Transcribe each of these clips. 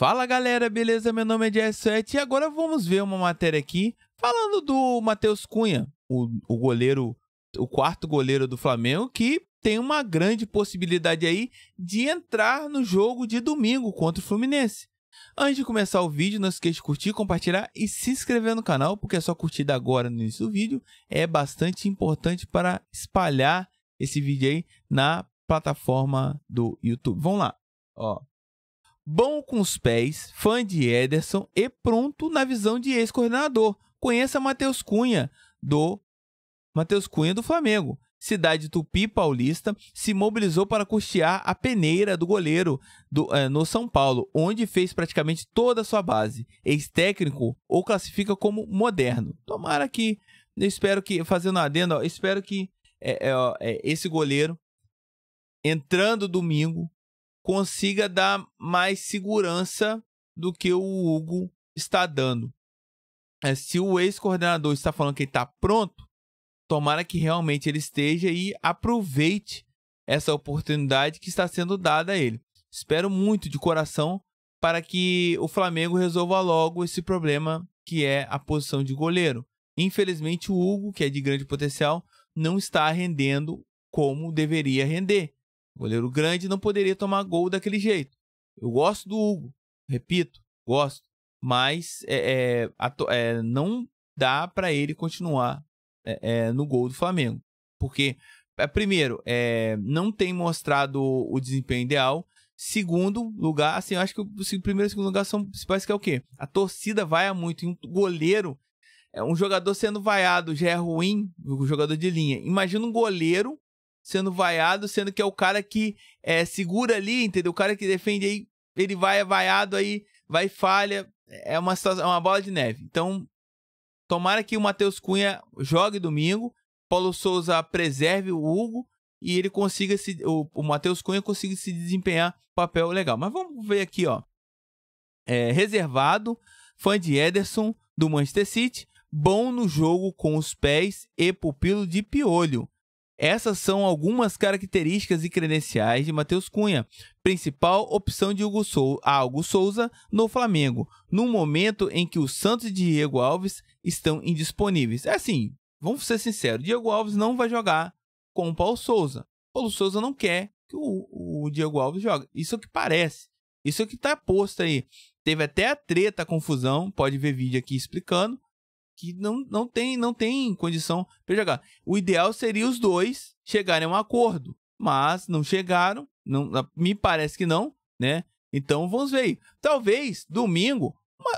Fala galera, beleza? Meu nome é jess e agora vamos ver uma matéria aqui falando do Matheus Cunha, o, o goleiro, o quarto goleiro do Flamengo, que tem uma grande possibilidade aí de entrar no jogo de domingo contra o Fluminense. Antes de começar o vídeo, não esqueça de curtir, compartilhar e se inscrever no canal, porque a é sua curtida agora no início do vídeo é bastante importante para espalhar esse vídeo aí na plataforma do YouTube. Vamos lá, ó bom com os pés, fã de Ederson e pronto na visão de ex-coordenador. Conheça Matheus Cunha do Matheus Cunha do Flamengo. Cidade Tupi Paulista se mobilizou para custear a peneira do goleiro do, é, no São Paulo, onde fez praticamente toda a sua base. Ex-técnico ou classifica como moderno. Tomara que, eu espero que, fazendo adendo, ó, espero que é, é, ó, esse goleiro entrando domingo consiga dar mais segurança do que o Hugo está dando. É, se o ex-coordenador está falando que ele está pronto, tomara que realmente ele esteja e aproveite essa oportunidade que está sendo dada a ele. Espero muito de coração para que o Flamengo resolva logo esse problema que é a posição de goleiro. Infelizmente, o Hugo, que é de grande potencial, não está rendendo como deveria render. Goleiro grande não poderia tomar gol daquele jeito. Eu gosto do Hugo, repito, gosto. Mas é, é, é não dá para ele continuar é, é, no gol do Flamengo. Porque, primeiro, não tem mostrado o, desempenho ideal segundo lugar, assim, eu acho que o primeiro e segundo lugar são principais, que é o quê? A torcida vai muito. E um goleiro, um jogador sendo vaiado já é ruim, o um jogador de linha. Imagina um goleiro sendo vaiado, sendo que é o cara que é, segura ali, entendeu? O cara que defende aí, ele vai é vaiado aí, vai falha. É uma é uma bola de neve. Então, tomara que o Matheus Cunha jogue domingo, Paulo Souza preserve o Hugo e ele consiga se. O, o Matheus Cunha consiga se desempenhar papel legal. Mas vamos ver aqui, ó. É, reservado, fã de Ederson do Manchester City, bom no jogo com os pés e pupilo de piolho. Essas são algumas características e credenciais de Matheus Cunha, principal opção de Hugo Sou Algo Souza no Flamengo, num momento em que o Santos e Diego Alves estão indisponíveis. É assim, vamos ser sinceros, Diego Alves não vai jogar com o Paulo Souza. Paulo Souza não quer que o, o Diego Alves jogue. Isso é o que parece. Isso é o que está posto aí. Teve até a treta, a confusão, pode ver vídeo aqui explicando, que não, não, tem, não tem condição para jogar. O ideal seria os dois chegarem a um acordo, mas não chegaram, não, ah, me parece que não, né? Então vamos ver aí. Talvez domingo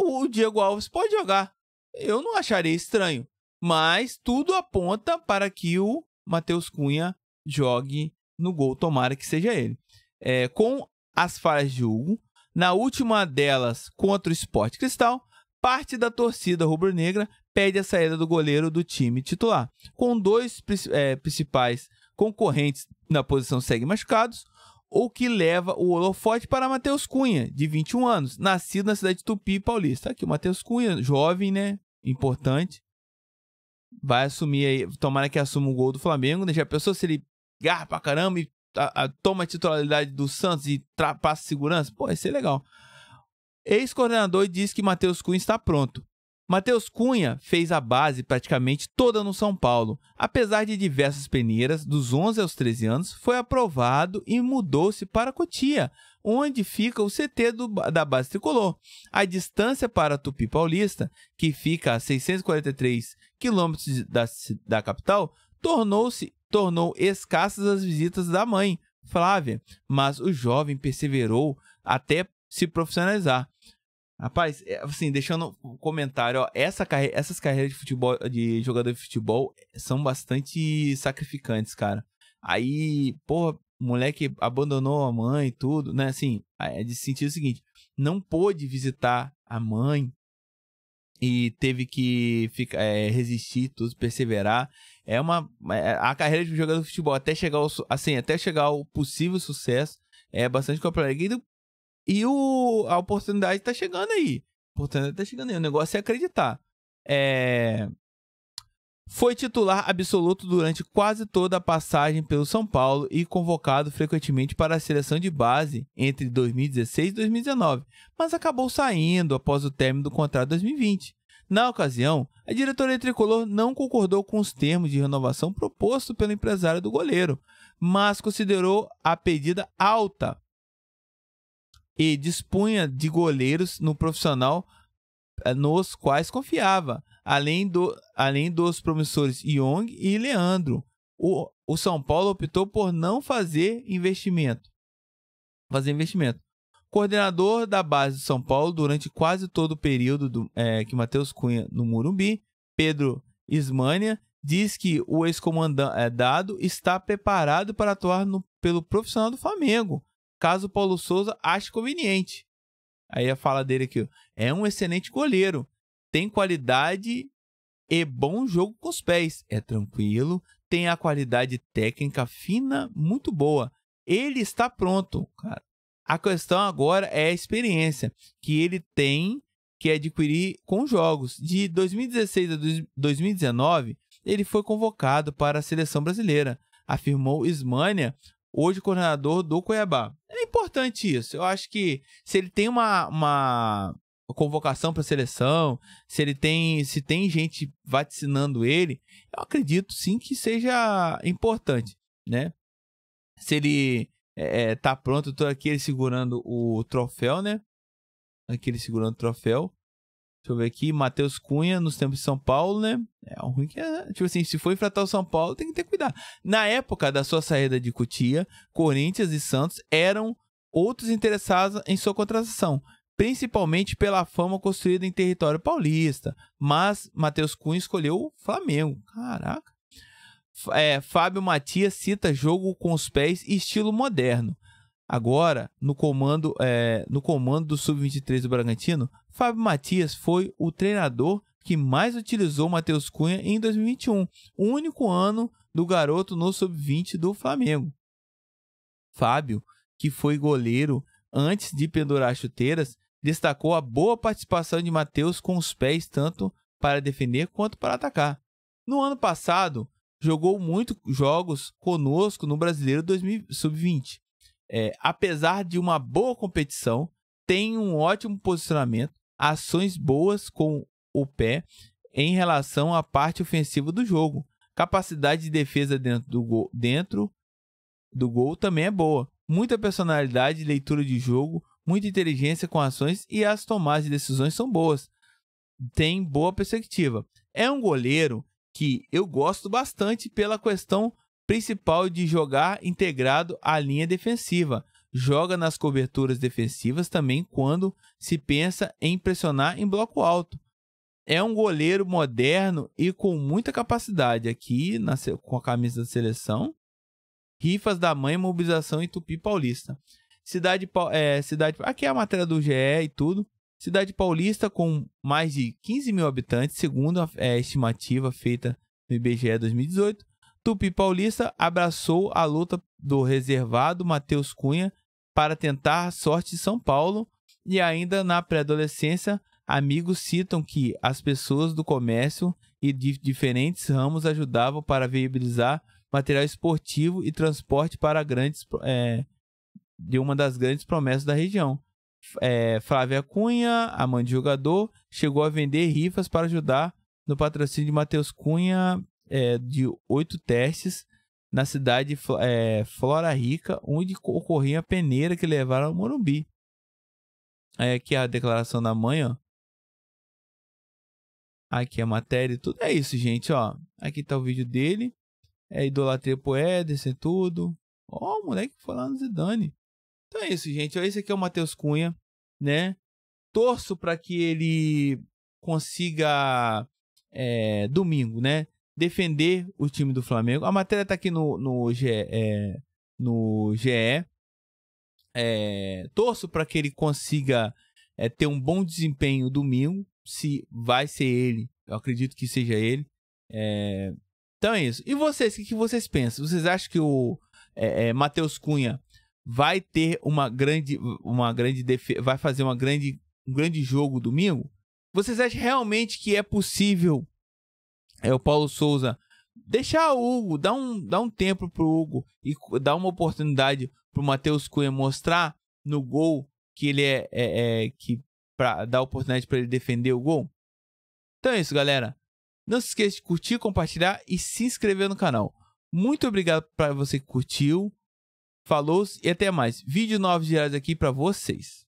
o Diego Alves pode jogar. Eu não acharia estranho, mas tudo aponta para que o Matheus Cunha jogue no gol, tomara que seja ele. É, com as falhas de Hugo, na última delas contra o Esporte Cristal, parte da torcida rubro-negra pede a saída do goleiro do time titular. Com dois é, principais concorrentes na posição segue machucados, o que leva o holofote para Matheus Cunha, de 21 anos, nascido na cidade de Tupi, Paulista. Tá aqui o Matheus Cunha, jovem, né? Importante. Vai assumir aí, tomara que assuma o gol do Flamengo, né? Já pensou se ele garra pra caramba e a, a, toma a titularidade do Santos e passa segurança? Pô, ia ser legal. Ex-coordenador diz que Matheus Cunha está pronto. Matheus Cunha fez a base praticamente toda no São Paulo. Apesar de diversas peneiras, dos 11 aos 13 anos, foi aprovado e mudou-se para Cotia, onde fica o CT do, da base tricolor. A distância para Tupi Paulista, que fica a 643 quilômetros da, da capital, tornou-se tornou escassas as visitas da mãe, Flávia, mas o jovem perseverou até se profissionalizar. Rapaz, é, assim, deixando um comentário, ó, essa carre... essas carreiras de futebol, de jogador de futebol eh, são bastante sacrificantes, cara. Aí, porra, moleque abandonou a mãe e tudo, né? Assim, é de sentir o seguinte, não pôde visitar a mãe e teve que ficar, é, eh, resistir, tudo, perseverar. É uma é, a carreira de jogador de futebol até chegar ao, assim, até chegar ao possível sucesso é bastante complicado. E o, a oportunidade tá chegando aí. A oportunidade tá chegando aí. O negócio é acreditar. É... Foi titular absoluto durante quase toda a passagem pelo São Paulo e convocado frequentemente para a seleção de base entre 2016 e 2019, mas acabou saindo após o término do contrato 2020. Na ocasião, a diretoria tricolor não concordou com os termos de renovação proposto pelo empresário do goleiro, mas considerou a pedida alta e dispunha de goleiros no profissional eh, nos quais confiava, além, do, além dos promissores Young e Leandro. O, o São Paulo optou por não fazer investimento. Fazer investimento. Coordenador da base de São Paulo durante quase todo o período do, é, que Matheus Cunha no Murumbi, Pedro Ismânia, diz que o ex comandante é, eh, está preparado para atuar no, pelo profissional do Flamengo, caso Paulo Souza ache conveniente. Aí a fala dele aqui, é um excelente goleiro, tem qualidade e bom jogo com os pés, é tranquilo, tem a qualidade técnica fina muito boa. Ele está pronto, cara. A questão agora é a experiência que ele tem que adquirir com jogos. De 2016 a 2019, ele foi convocado para a seleção brasileira, afirmou Ismânia hoje coordenador do Cuiabá. É importante isso. Eu acho que se ele tem uma, uma convocação para a seleção, se ele tem, se tem gente vacinando ele, eu acredito sim que seja importante, né? Se ele é, é tá pronto, eu tô aqui ele segurando o troféu, né? Aqui ele segurando o troféu. Deixa eu ver aqui, Matheus Cunha, nos tempos de São Paulo, né? É o ruim que é. Tipo assim, se for enfrentar o São Paulo, tem que ter cuidado. Na época da sua saída de Cutia, Corinthians e Santos eram outros interessados em sua contratação, principalmente pela fama construída em território paulista. Mas Matheus Cunha escolheu o Flamengo. Caraca. É, Fábio Matias cita jogo com os pés e estilo moderno agora no comando, é, no comando do Sub-23 do Bragantino, Fábio Matias foi o treinador que mais utilizou Matheus Cunha em 2021, o único ano do garoto no Sub-20 do Flamengo. Fábio, que foi goleiro antes de pendurar chuteiras, destacou a boa participação de Matheus com os pés tanto para defender quanto para atacar. No ano passado, jogou muitos jogos conosco no Brasileiro Sub-20, é, apesar de uma boa competição, tem um ótimo posicionamento, ações boas com o pé em relação à parte ofensiva do jogo. Capacidade de defesa dentro do gol, dentro do gol também é boa. Muita personalidade, leitura de jogo, muita inteligência com ações e as tomadas de decisões são boas. Tem boa perspectiva. É um goleiro que eu gosto bastante pela questão principal de jogar integrado à linha defensiva. Joga nas coberturas defensivas também quando se pensa em pressionar em bloco alto. É um goleiro moderno e com muita capacidade aqui na, com a camisa da seleção. Rifas da Mãe, mobilização em Tupi Paulista. Cidade, é, cidade, aqui é a matéria do GE e tudo. Cidade paulista com mais de 15 mil habitantes, segundo a é, estimativa feita no IBGE 2018, Tupi Paulista abraçou a luta do reservado Matheus Cunha para tentar a sorte de São Paulo e ainda na pré-adolescência, amigos citam que as pessoas do comércio e de diferentes ramos ajudavam para viabilizar material esportivo e transporte para grandes é, de uma das grandes promessas da região. É, Flávia Cunha, a mãe de jogador, chegou a vender rifas para ajudar no patrocínio de Matheus Cunha é, de oito testes na cidade é, Flora Rica, onde ocorria a peneira que levaram ao Morumbi. Aí é, aqui é a declaração da mãe, ó. Aqui é a matéria e tudo. É isso, gente, ó. Aqui tá o vídeo dele. É idolatria pro Ederson e tudo. Ó, o moleque foi lá no Zidane. Então é isso, gente. Ó, esse aqui é o Matheus Cunha, né? Torço para que ele consiga é, domingo, né? defender o time do Flamengo. A matéria está aqui no, no GE. É, no GE. É, torço para que ele consiga é, ter um bom desempenho domingo. Se vai ser ele, eu acredito que seja ele. É, então é isso. E vocês, o que, vocês pensam? Vocês acham que o é, é, Matheus Cunha vai ter uma grande, uma grande vai fazer uma grande, um grande jogo domingo? Vocês acham realmente que é possível é o Paulo Souza deixar o Hugo, dar um, dar um tempo pro Hugo e dar uma oportunidade pro Matheus Cunha mostrar no gol que ele é, é, é que para dar oportunidade para ele defender o gol. Então é isso, galera. Não se esqueça de curtir, compartilhar e se inscrever no canal. Muito obrigado para você que curtiu. Falou e até mais. Vídeo novos diários aqui para vocês.